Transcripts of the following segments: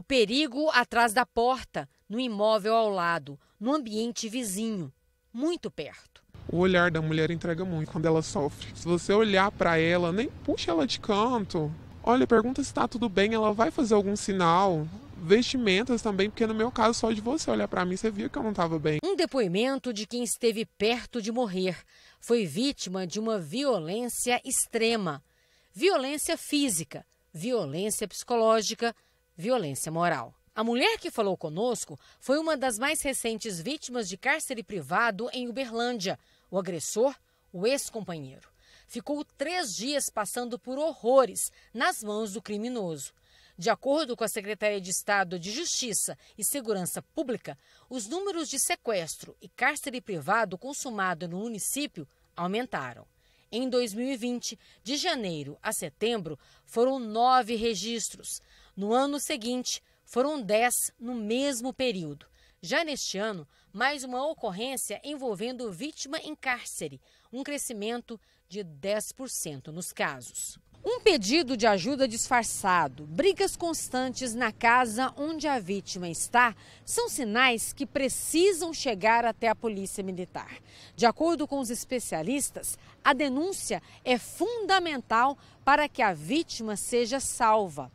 O perigo atrás da porta, no imóvel ao lado, no ambiente vizinho, muito perto. O olhar da mulher entrega muito quando ela sofre. Se você olhar para ela, nem puxa ela de canto. Olha, pergunta se está tudo bem, ela vai fazer algum sinal. Vestimentas também, porque no meu caso, só de você olhar para mim, você viu que eu não estava bem. Um depoimento de quem esteve perto de morrer. Foi vítima de uma violência extrema. Violência física, violência psicológica, violência moral. A mulher que falou conosco foi uma das mais recentes vítimas de cárcere privado em Uberlândia. O agressor, o ex-companheiro. Ficou três dias passando por horrores nas mãos do criminoso. De acordo com a Secretaria de Estado de Justiça e Segurança Pública, os números de sequestro e cárcere privado consumado no município aumentaram. Em 2020, de janeiro a setembro, foram nove registros. No ano seguinte, foram 10 no mesmo período. Já neste ano, mais uma ocorrência envolvendo vítima em cárcere, um crescimento de 10% nos casos. Um pedido de ajuda disfarçado, brigas constantes na casa onde a vítima está, são sinais que precisam chegar até a Polícia Militar. De acordo com os especialistas, a denúncia é fundamental para que a vítima seja salva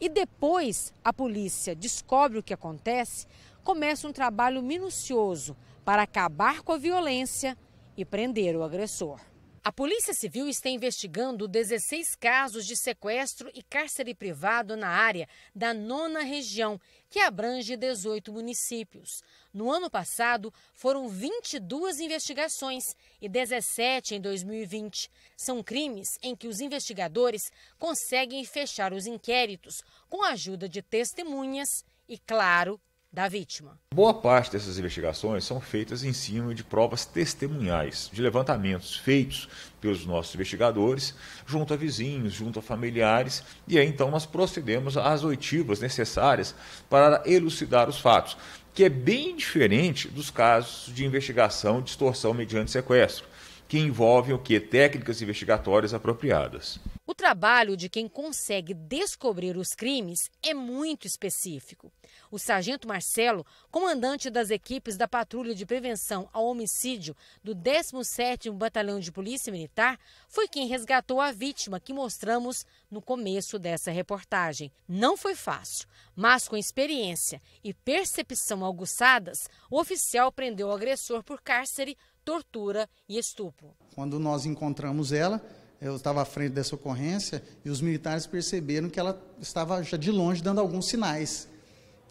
e depois a polícia descobre o que acontece, começa um trabalho minucioso para acabar com a violência e prender o agressor. A Polícia Civil está investigando 16 casos de sequestro e cárcere privado na área da nona região, que abrange 18 municípios. No ano passado, foram 22 investigações e 17 em 2020. São crimes em que os investigadores conseguem fechar os inquéritos com a ajuda de testemunhas e, claro, da vítima. Boa parte dessas investigações são feitas em cima de provas testemunhais, de levantamentos feitos pelos nossos investigadores, junto a vizinhos, junto a familiares, e aí então nós procedemos às oitivas necessárias para elucidar os fatos, que é bem diferente dos casos de investigação de extorsão mediante sequestro que envolvem o que? Técnicas investigatórias apropriadas. O trabalho de quem consegue descobrir os crimes é muito específico. O sargento Marcelo, comandante das equipes da Patrulha de Prevenção ao Homicídio do 17º Batalhão de Polícia Militar, foi quem resgatou a vítima que mostramos no começo dessa reportagem. Não foi fácil, mas com experiência e percepção aguçadas, o oficial prendeu o agressor por cárcere tortura e estupro. Quando nós encontramos ela, eu estava à frente dessa ocorrência e os militares perceberam que ela estava já de longe dando alguns sinais.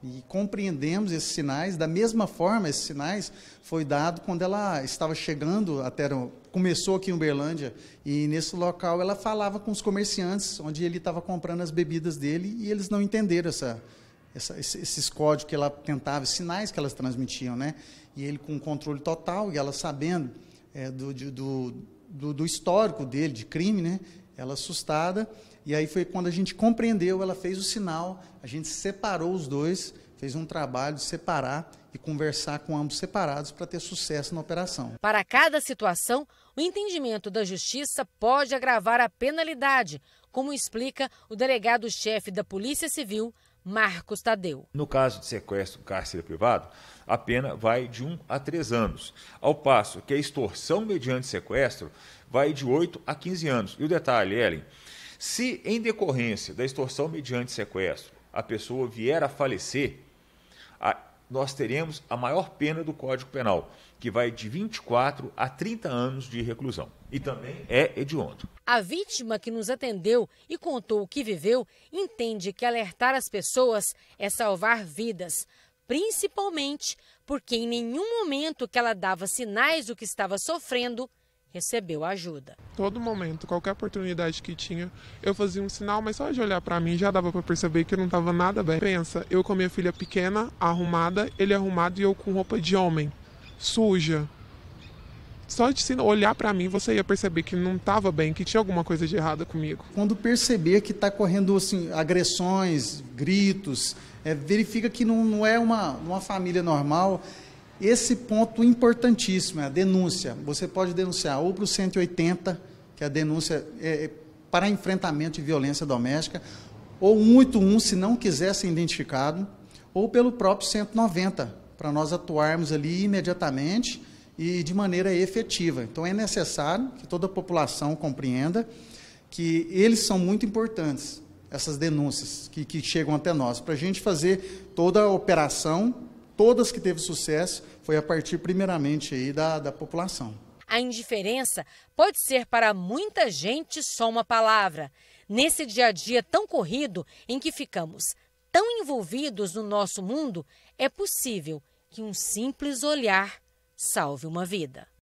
E compreendemos esses sinais, da mesma forma, esses sinais foi dado quando ela estava chegando até começou aqui em Uberlândia e nesse local ela falava com os comerciantes onde ele estava comprando as bebidas dele e eles não entenderam essa essa, esses códigos que ela tentava, sinais que elas transmitiam, né? E ele com controle total e ela sabendo é, do, de, do, do, do, histórico dele de crime, né? Ela assustada. E aí foi quando a gente compreendeu, ela fez o sinal, a gente separou os dois, fez um trabalho de separar e conversar com ambos separados para ter sucesso na operação. Para cada situação, o entendimento da justiça pode agravar a penalidade, como explica o delegado-chefe da Polícia Civil, Marcos Tadeu. No caso de sequestro cárcere privado, a pena vai de 1 a 3 anos, ao passo que a extorsão mediante sequestro vai de 8 a 15 anos. E o detalhe, Ellen, se em decorrência da extorsão mediante sequestro a pessoa vier a falecer, a nós teremos a maior pena do Código Penal, que vai de 24 a 30 anos de reclusão. E também é hediondo. A vítima que nos atendeu e contou o que viveu entende que alertar as pessoas é salvar vidas, principalmente porque em nenhum momento que ela dava sinais do que estava sofrendo, recebeu ajuda. Todo momento, qualquer oportunidade que tinha, eu fazia um sinal, mas só de olhar para mim já dava para perceber que eu não estava nada bem. Pensa, eu com a minha filha pequena, arrumada, ele arrumado e eu com roupa de homem, suja. Só de olhar para mim, você ia perceber que não estava bem, que tinha alguma coisa de errada comigo. Quando perceber que está correndo assim, agressões, gritos, é, verifica que não, não é uma, uma família normal esse ponto importantíssimo, é a denúncia. Você pode denunciar ou para o 180, que é a denúncia é, é, para enfrentamento de violência doméstica, ou 181, se não quiser ser identificado, ou pelo próprio 190, para nós atuarmos ali imediatamente e de maneira efetiva. Então é necessário que toda a população compreenda que eles são muito importantes, essas denúncias que, que chegam até nós, para a gente fazer toda a operação todas que teve sucesso foi a partir primeiramente aí da, da população. A indiferença pode ser para muita gente só uma palavra. Nesse dia a dia tão corrido em que ficamos tão envolvidos no nosso mundo, é possível que um simples olhar salve uma vida.